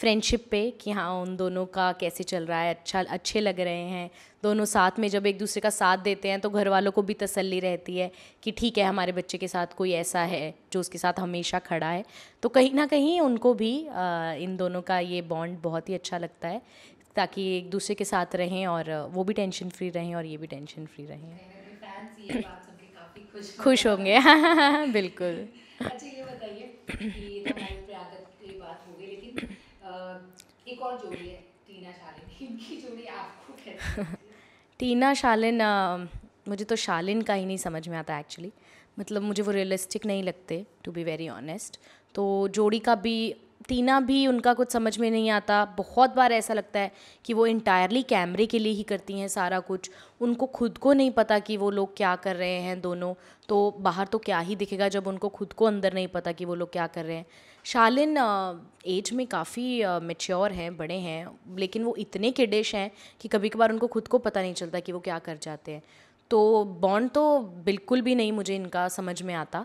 friendship पे कि हाँ उन दोनों का कैसे चल रहा है अच्छा अच्छे लग रहे हैं दोनों साथ में जब एक दूसरे का साथ देते हैं तो घर वालों को भी तसल्ली रहती है कि ठीक है हमारे बच्चे के साथ कोई ऐसा है जो उसके साथ हमेशा खड़ा है तो कहीं ना कहीं उनको भी इन दोनों का ये बॉन्ड बहुत ही अच्छा लगता है ताकि एक दूसरे के साथ रहें और वो भी टेंशन फ्री रहें और ये भी टेंशन फ्री रहें खुश होंगे बिल्कुल अच्छा ये बताइए एक और जोड़ी है टीना शालिन इनकी जोड़ी आपको टीना शालिन मुझे तो शालिन का ही नहीं समझ में आता एक्चुअली मतलब मुझे वो रियलिस्टिक नहीं लगते टू बी वेरी ऑनेस्ट तो जोड़ी का भी टीना भी उनका कुछ समझ में नहीं आता बहुत बार ऐसा लगता है कि वो इंटायरली कैमरे के लिए ही करती हैं सारा कुछ उनको खुद को नहीं पता कि वो लोग क्या कर रहे हैं दोनों तो बाहर तो क्या ही दिखेगा जब उनको खुद को अंदर नहीं पता कि वो लोग क्या कर रहे हैं शालिन एज में काफ़ी मेच्योर हैं बड़े हैं लेकिन वो इतने किडिश हैं कि कभी कभार उनको खुद को पता नहीं चलता कि वो क्या कर जाते हैं तो बॉन्ड तो बिल्कुल भी नहीं मुझे इनका समझ में आता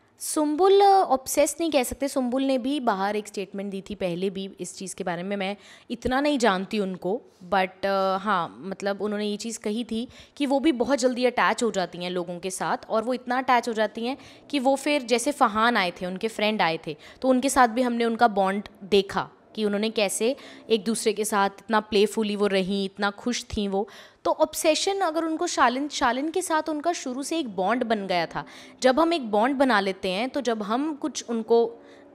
सुम्बुल ऑब्सेस नहीं कह सकते सुम्बुल ने भी बाहर एक स्टेटमेंट दी थी पहले भी इस चीज़ के बारे में मैं इतना नहीं जानती उनको बट हाँ मतलब उन्होंने ये चीज़ कही थी कि वो भी बहुत जल्दी अटैच हो जाती हैं लोगों के साथ और वो इतना अटैच हो जाती हैं कि वो फिर जैसे फ़हान आए थे उनके फ्रेंड आए थे तो उनके साथ भी हमने उनका बॉन्ड देखा कि उन्होंने कैसे एक दूसरे के साथ इतना प्लेफुली वो रहीं इतना खुश थी वो तो ऑब्सेशन अगर उनको शालिन शालिन के साथ उनका शुरू से एक बॉन्ड बन गया था जब हम एक बॉन्ड बना लेते हैं तो जब हम कुछ उनको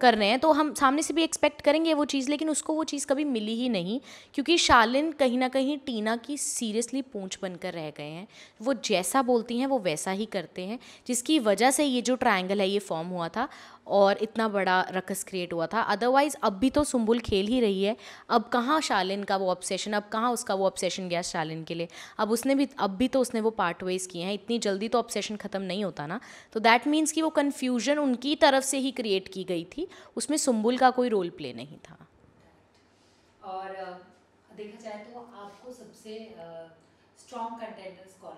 कर रहे हैं तो हम सामने से भी एक्सपेक्ट करेंगे वो चीज़ लेकिन उसको वो चीज़ कभी मिली ही नहीं क्योंकि शालिन कहीं ना कहीं टीना की सीरियसली पूंछ बनकर रह गए हैं वो जैसा बोलती हैं वो वैसा ही करते हैं जिसकी वजह से ये जो ट्रायंगल है ये फॉर्म हुआ था और इतना बड़ा रकस क्रिएट हुआ था अदरवाइज़ अब भी तो सुम्बुल खेल ही रही है अब कहाँ शालिन का वो ऑब्सेशन अब कहाँ उसका वो ऑब्सेशन गया शालिन के लिए अब उसने भी अब भी तो उसने वो पार्ट वेज किए हैं इतनी जल्दी तो ऑब्सेशन ख़त्म नहीं होता ना तो दैट मीन्स कि वो कन्फ्यूजन उनकी तरफ से ही क्रिएट की गई थी उसमें सुम्बुल का कोई रोल प्ले नहीं था और देखा जाए तो आपको सबसे strong contenders call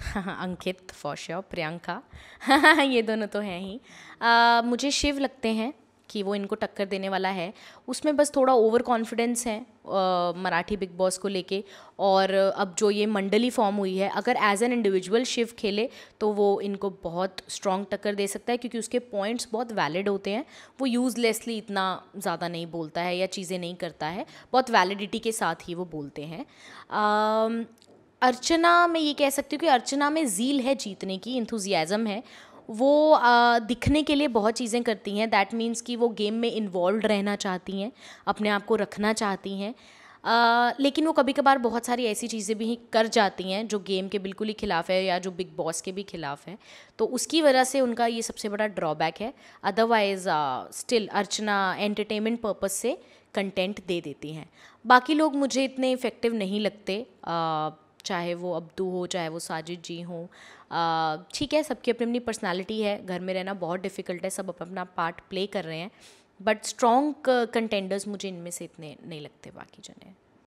Ankit for sure Priyanka ये दोनों तो हैं ही आ, मुझे शिव लगते हैं कि वो इनको टक्कर देने वाला है उसमें बस थोड़ा ओवर कॉन्फिडेंस है मराठी बिग बॉस को लेके और अब जो ये मंडली फॉर्म हुई है अगर एज एन इंडिविजुअल शिव खेले तो वो इनको बहुत स्ट्रॉन्ग टक्कर दे सकता है क्योंकि उसके पॉइंट्स बहुत वैलिड होते हैं वो यूज़लेसली इतना ज़्यादा नहीं बोलता है या चीज़ें नहीं करता है बहुत वैलिडिटी के साथ ही वो बोलते हैं अर्चना में ये कह सकती हूँ कि अर्चना में जील है जीतने की इंथुजियाज़म है वो आ, दिखने के लिए बहुत चीज़ें करती हैं दैट मीन्स कि वो गेम में इन्वॉल्व रहना चाहती हैं अपने आप को रखना चाहती हैं लेकिन वो कभी कभार बहुत सारी ऐसी चीज़ें भी कर जाती हैं जो गेम के बिल्कुल ही खिलाफ है या जो बिग बॉस के भी खिलाफ है तो उसकी वजह से उनका ये सबसे बड़ा ड्रॉबैक है otherwise still Archana entertainment purpose से कंटेंट दे देती हैं बाकी लोग मुझे इतने इफ़ेक्टिव नहीं लगते आ, चाहे वो अब्दू हो चाहे वो साजिद जी हों ठीक है सबकी अपनी अपनी पर्सनालिटी है घर में रहना बहुत डिफ़िकल्ट है सब अपना अपना पार्ट प्ले कर रहे हैं बट स्ट्रॉन्ग कंटेंडर्स मुझे इनमें से इतने नहीं लगते बाकी जने